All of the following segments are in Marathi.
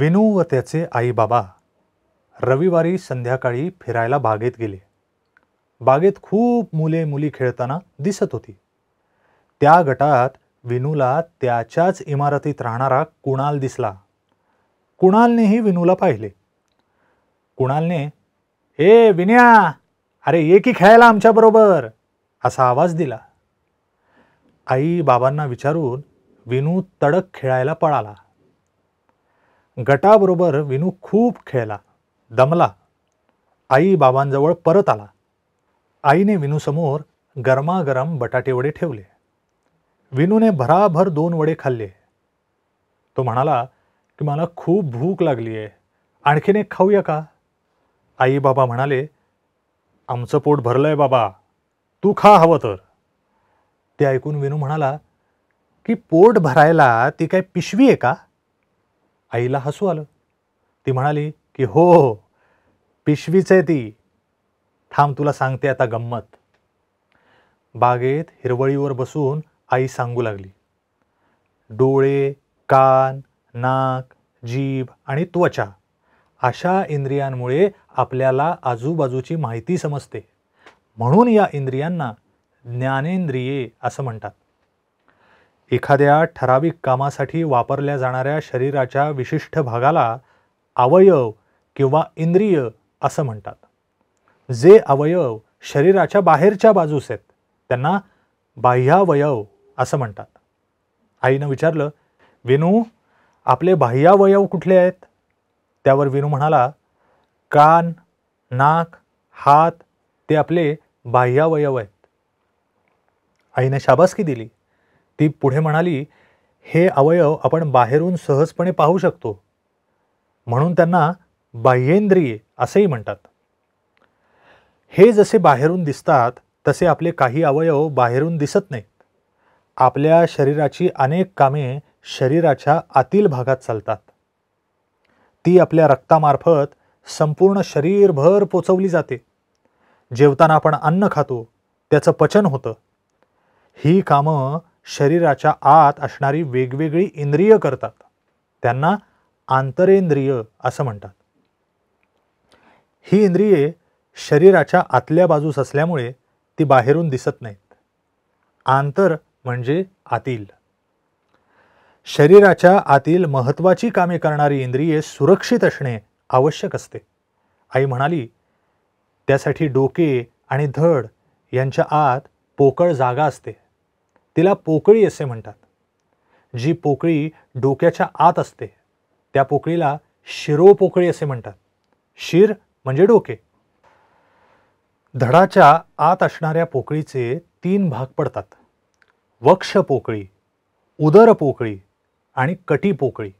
विनू व त्याचे आईबाबा रविवारी संध्याकाळी फिरायला बागेत गेले बागेत खूप मुले मुली खेळताना दिसत होती त्या गटात विनूला त्याच्याच इमारतीत राहणारा कुणाल दिसला कुणालनेही विनूला पाहिले कुणालने ए विन्या अरे ये की खेळायला आमच्याबरोबर असा आवाज दिला आई बाबांना विचारून विनू तडक खेळायला पळाला गटाबरोबर विनू खूप खेळला दमला आई बाबांजवळ परत आला आईने विनूसमोर गरमागरम बटाटे वडे ठेवले विनूने भराभर दोन वडे खाल्ले तो म्हणाला की मला खूप भूक लागली आहे आणखीन एक खाऊया का आई बाबा म्हणाले आमचं पोट भरलं आहे बाबा तू खा हवं तर ते ऐकून विनू म्हणाला की पोट भरायला ती काय पिशवी आहे का आईला हसू आलं ती म्हणाली की हो, हो, हो पिशवीच आहे ती थांब तुला सांगते आता गंमत बागेत हिरवळीवर बसून आई सांगू लागली डोळे कान नाक जीभ आणि त्वचा अशा इंद्रियांमुळे आपल्याला आजूबाजूची माहिती समजते म्हणून या इंद्रियांना ज्ञानेंद्रिये असं म्हणतात एखाद्या ठराविक कामासाठी वापरल्या जाणाऱ्या शरीराच्या विशिष्ट भागाला अवयव किंवा इंद्रिय असं म्हणतात जे अवयव शरीराच्या बाहेरच्या बाजूस आहेत त्यांना बाह्यावयव असं म्हणतात आईनं विचारलं विनू आपले बाह्यावयव कुठले आहेत त्यावर विनू म्हणाला कान नाक हात ते आपले बाह्यावयव आहेत आईने शाबासकी दिली ती पुढे म्हणाली हे अवयव आपण बाहेरून सहजपणे पाहू शकतो म्हणून त्यांना बाह्येंद्रिय असेही म्हणतात हे जसे बाहेरून दिसतात तसे आपले काही अवयव बाहेरून दिसत नाहीत आपल्या शरीराची अनेक कामे शरीराच्या आतील भागात चालतात ती आपल्या रक्तामार्फत संपूर्ण शरीरभर पोचवली जाते जेवताना आपण अन्न खातो त्याचं पचन होतं ही कामं शरीराच्या आत असणारी वेगवेगळी इंद्रिय करतात त्यांना आंतरेंद्रिय असं म्हणतात ही इंद्रिये शरीराच्या आतल्या बाजूस असल्यामुळे ती बाहेरून दिसत नाहीत आंतर म्हणजे आतील शरीराच्या आतील महत्त्वाची कामे करणारी इंद्रिये सुरक्षित असणे आवश्यक असते आई म्हणाली त्यासाठी डोके आणि धड यांच्या आत पोकळ जागा असते तिला पोकळी असे म्हणतात जी पोकळी डोक्याच्या आत असते त्या पोकळीला शिरो पोकळी असे म्हणतात शिर म्हणजे डोके धडाच्या आत असणाऱ्या पोकळीचे तीन भाग पडतात वक्ष पोकळी उदर पोकळी आणि कटी पोकळी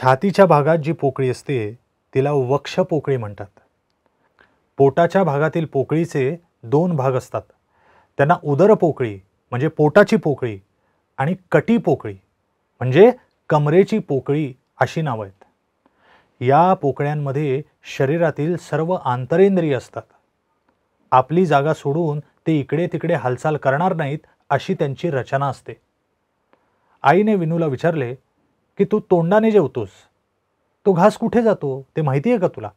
छातीच्या भागात जी पोकळी असते तिला वक्ष पोकळी म्हणतात पोटाच्या भागातील पोकळीचे दोन भाग असतात त्यांना उदर पोकळी म्हणजे पोटाची पोकळी आणि कटी पोकळी म्हणजे कमरेची पोकळी अशी नावं आहेत या पोकळ्यांमध्ये शरीरातील सर्व आंतरेंद्रिय असतात आपली जागा सोडून ते इकडे तिकडे हालचाल करणार नाहीत अशी त्यांची रचना असते आईने विनूला विचारले की तू तोंडाने जेवतोस तो घास कुठे जातो ते माहिती आहे का तुला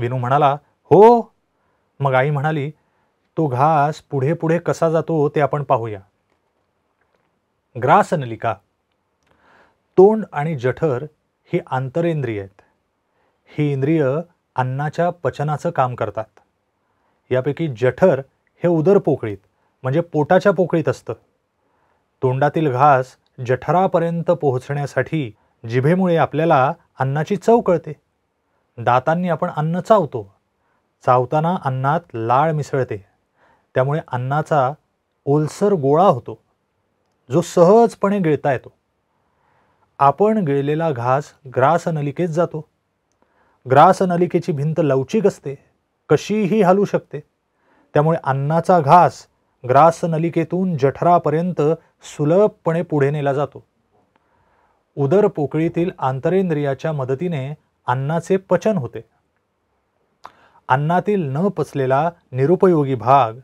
विनू म्हणाला हो मग आई म्हणाली तो घास पुढे पुढे कसा जातो ते आपण पाहूया ग्रासनलिका तोंड आणि जठर ही आंतरेंद्रिय आहेत ही इंद्रिय अन्नाच्या पचनाचं काम करतात यापैकी जठर हे उदर पोकळीत म्हणजे पोटाच्या पोकळीत असतं तोंडातील घास जठरापर्यंत पोहोचण्यासाठी जिभेमुळे आपल्याला अन्नाची चव कळते दातांनी आपण अन्न चावतो चावताना अन्नात लाळ मिसळते त्यामुळे अन्नाचा ओलसर गोळा होतो जो सहजपणे गिळता येतो आपण गिळलेला घास ग्रासनलिकेत जातो ग्रास नलिकेची भिंत लवचिक असते कशीही हलू शकते त्यामुळे अन्नाचा घास ग्रासनलिकेतून जठरापर्यंत सुलभपणे पुढे नेला जातो उदर पोकळीतील आंतरेंद्रियाच्या मदतीने अन्नाचे पचन होते अन्नातील न पचलेला निरुपयोगी भाग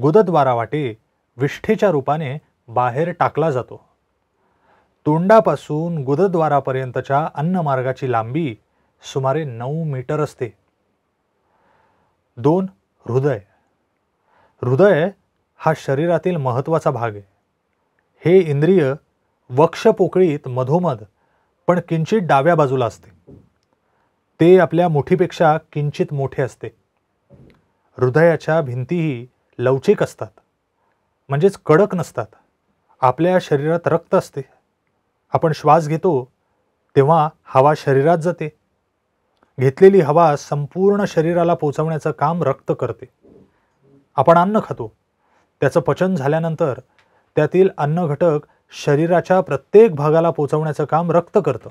गुदद्वारावाटे विष्ठेच्या रूपाने बाहेर टाकला जातो तोंडापासून गुदद्वारापर्यंतच्या अन्नमार्गाची लांबी सुमारे नऊ मीटर असते दोन हृदय हृदय हा शरीरातील महत्त्वाचा भाग आहे हे इंद्रिय वक्षपोकळीत मधोमध पण किंचित डाव्या बाजूला असते ते आपल्या मुठीपेक्षा किंचित मोठे असते हृदयाच्या भिंतीही लवचिक असतात म्हणजेच कडक नसतात आपल्या शरीरात रक्त असते आपण श्वास घेतो तेव्हा हवा शरीरात जाते घेतलेली हवा संपूर्ण शरीराला पोचवण्याचं काम रक्त करते आपण अन्न खातो त्याचं पचन झाल्यानंतर त्यातील अन्न घटक शरीराच्या प्रत्येक भागाला पोचवण्याचं काम रक्त करतं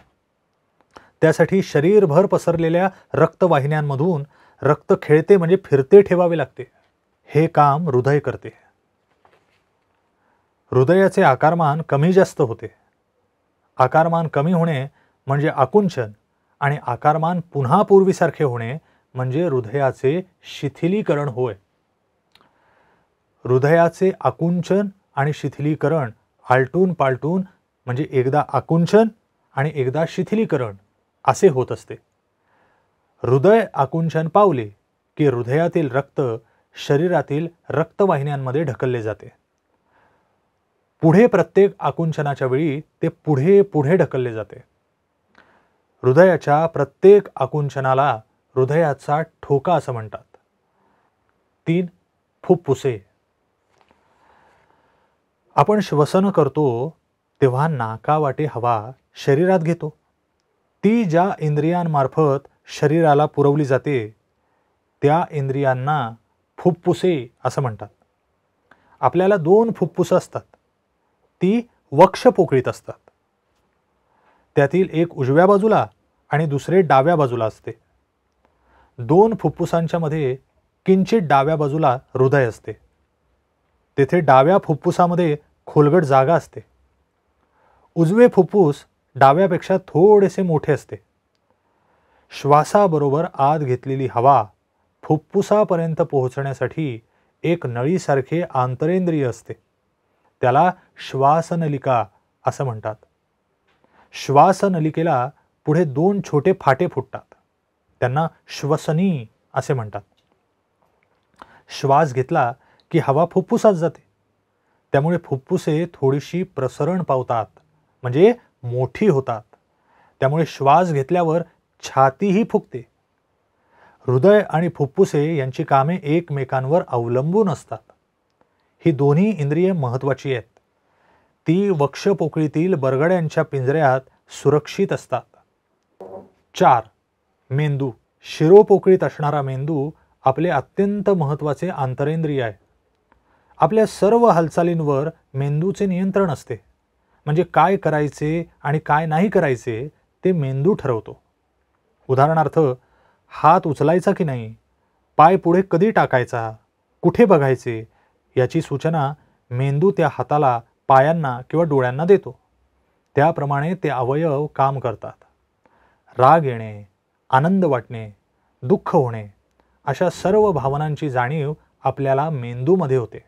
त्यासाठी शरीरभर पसरलेल्या रक्तवाहिन्यांमधून रक्त खेळते म्हणजे फिरते ठेवावे लागते हे काम हृदय करते हृदयाचे आकारमान कमी जास्त होते आकारमान कमी होणे म्हणजे आकुंचन आणि आकारमान पुन्हा पूर्वीसारखे होणे म्हणजे हृदयाचे शिथिलीकरण होय हृदयाचे आकुंचन आणि शिथिलीकरण आलटून पालटून म्हणजे एकदा आकुंचन आणि एकदा शिथिलीकरण असे होत असते हृदय आकुंचन पावले की हृदयातील रक्त शरीरातील रक्तवाहिन्यांमध्ये ढकलले जाते पुढे प्रत्येक आकुंचनाच्या वेळी ते पुढे पुढे ढकलले जाते हृदयाच्या प्रत्येक आकुंचनाला हृदयाचा ठोका असं म्हणतात तीन फुप्फुसे आपण श्वसन करतो तेव्हा नाकावाटे हवा शरीरात घेतो ती ज्या इंद्रियांमार्फत शरीराला पुरवली जाते त्या इंद्रियांना फुप्फुसे असं म्हणतात आपल्याला दोन फुप्फुसं असतात ती वक्ष पोकळीत असतात त्यातील एक उजव्या बाजूला आणि दुसरे डाव्या बाजूला असते दोन फुप्फुसांच्या मध्ये किंचित डाव्या बाजूला हृदय असते तेथे डाव्या फुप्फुसामध्ये खोलगट जागा असते उजवे फुप्फूस डाव्यापेक्षा थोडेसे मोठे असते श्वासाबरोबर आत घेतलेली हवा फुप्फुसापर्यंत पोहोचण्यासाठी एक नळीसारखे आंतरेंद्रिय असते त्याला श्वासनलिका असं म्हणतात श्वासनलिकेला पुढे दोन छोटे फाटे फुटतात त्यांना श्वसनी असे म्हणतात श्वास घेतला की हवा फुप्फुसात जाते त्यामुळे फुप्फुसे थोडीशी प्रसरण पावतात म्हणजे मोठी होतात त्यामुळे श्वास घेतल्यावर छातीही फुगते हृदय आणि फुप्फुसे यांची कामे एकमेकांवर अवलंबून असतात ही दोन्ही इंद्रिये महत्त्वाची आहेत ती वक्षपोकळीतील बरगड्यांच्या पिंजऱ्यात सुरक्षित असतात चार मेंदू शिरोपोकळीत असणारा मेंदू आपले अत्यंत महत्त्वाचे आंतरेंद्रिय आहे आपल्या सर्व हालचालींवर मेंदूचे नियंत्रण असते म्हणजे काय करायचे आणि काय नाही करायचे ते मेंदू ठरवतो उदाहरणार्थ हात उचलायचा की नाही पाय पुढे कधी टाकायचा कुठे बघायचे याची सूचना मेंदू त्या हाताला पायांना किंवा डोळ्यांना देतो त्याप्रमाणे ते अवयव काम करतात राग येणे आनंद वाटणे दुःख होणे अशा सर्व भावनांची जाणीव आपल्याला मेंदूमध्ये होते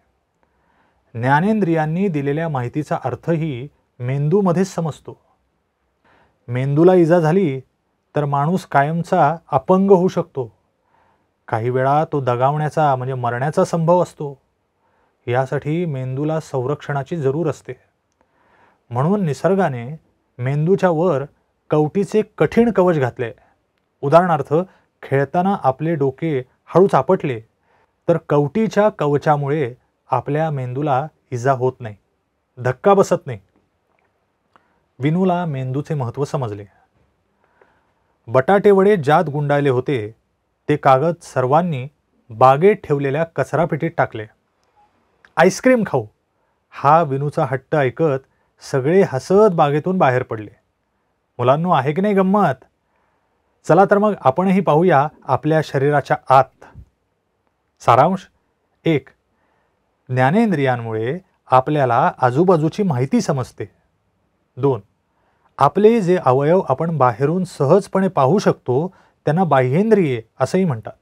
ज्ञानेंद्रियांनी दिलेल्या माहितीचा अर्थही मेंदूमध्येच समजतो मेंदूला इजा झाली तर माणूस कायमचा अपंग होऊ शकतो काही वेळा तो दगावण्याचा म्हणजे मरण्याचा संभव असतो यासाठी मेंदूला संरक्षणाची जरूर असते म्हणून निसर्गाने मेंदूच्या वर कवटीचे कठीण कवच घातले उदाहरणार्थ खेळताना आपले डोके हळूच आपटले तर कवटीच्या कवचामुळे आपल्या मेंदूला इजा होत नाही धक्का बसत नाही विनूला मेंदूचे महत्त्व समजले बटाटेवडे ज्यात गुंडाळले होते ते कागद सर्वांनी बागेत ठेवलेल्या कचरापेटीत टाकले आईस्क्रीम खाऊ हा विनूचा हट्ट ऐकत सगळे हसत बागेतून बाहेर पडले मुलांनो आहे की नाही गंमत चला तर मग आपणही पाहूया आपल्या शरीराच्या आत सारांश एक ज्ञानेंद्रियांमुळे आपल्याला आजूबाजूची माहिती समजते दोन आपले जे अवयव आपण बाहेरून सहजपणे पाहू शकतो त्यांना बाह्येंद्रिये असंही म्हणतात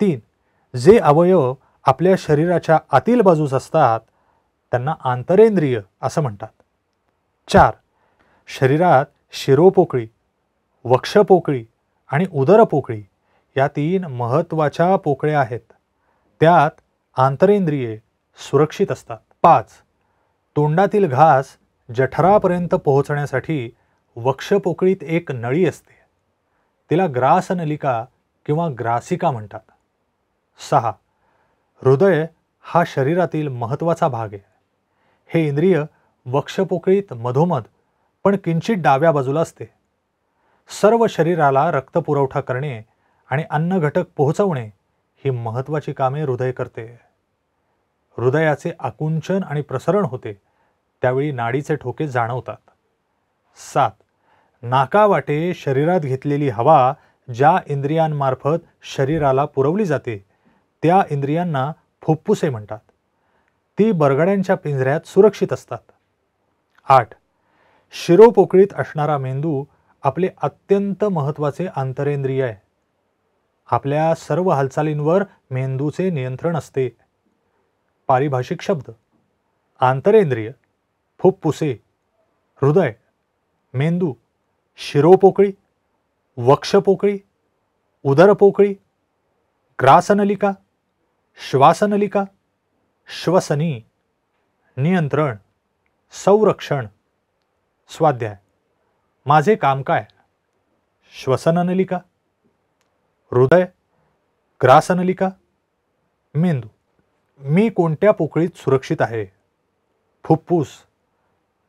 तीन जे अवयव आपल्या शरीराच्या आतील बाजूस असतात त्यांना आंतरेंद्रिय असं म्हणतात चार शरीरात शिरोपोकळी वक्षपोकळी आणि उदरपोकळी या तीन महत्त्वाच्या पोकळ्या आहेत त्यात आंतरेंद्रिये सुरक्षित असतात पाच तोंडातील घास जठरापर्यंत पोहोचण्यासाठी वक्षपोकळीत एक नळी असते तिला ग्रासनलिका किंवा ग्रासिका म्हणतात सहा हृदय हा शरीरातील महत्त्वाचा भाग आहे हे इंद्रिय वक्षपोकळीत मधोमध पण किंचित डाव्या बाजूला असते सर्व शरीराला रक्तपुरवठा करणे आणि अन्न घटक पोहोचवणे ही महत्त्वाची कामे हृदय करते हृदयाचे आकुंचन आणि प्रसरण होते त्यावेळी नाडीचे ठोके जाणवतात सात नाकावाटे शरीरात घेतलेली हवा ज्या इंद्रियांमार्फत शरीराला पुरवली जाते त्या इंद्रियांना फुप्फुसे म्हणतात ती बरगड्यांच्या पिंजऱ्यात सुरक्षित असतात आठ शिरोपोकळीत असणारा मेंदू आपले अत्यंत महत्त्वाचे आंतरेंद्रिय आहे आपल्या सर्व हालचालींवर मेंदूचे नियंत्रण असते पारिभाषिक शब्द आंतरेंद्रिय फुप्फुसे हृदय मेंदू शिरोपोकळी वक्षपोकळी उदरपोकळी ग्रासनलिका श्वासनलिका श्वसनी नियंत्रण संरक्षण स्वाध्याय माझे काम काय श्वसननलिका हृदय ग्रासनलिका मेंदू मी कोणत्या पोकळीत सुरक्षित आहे फुप्फूस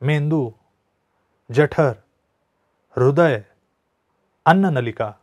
मेंदू जठर हृदय अन्ननलिका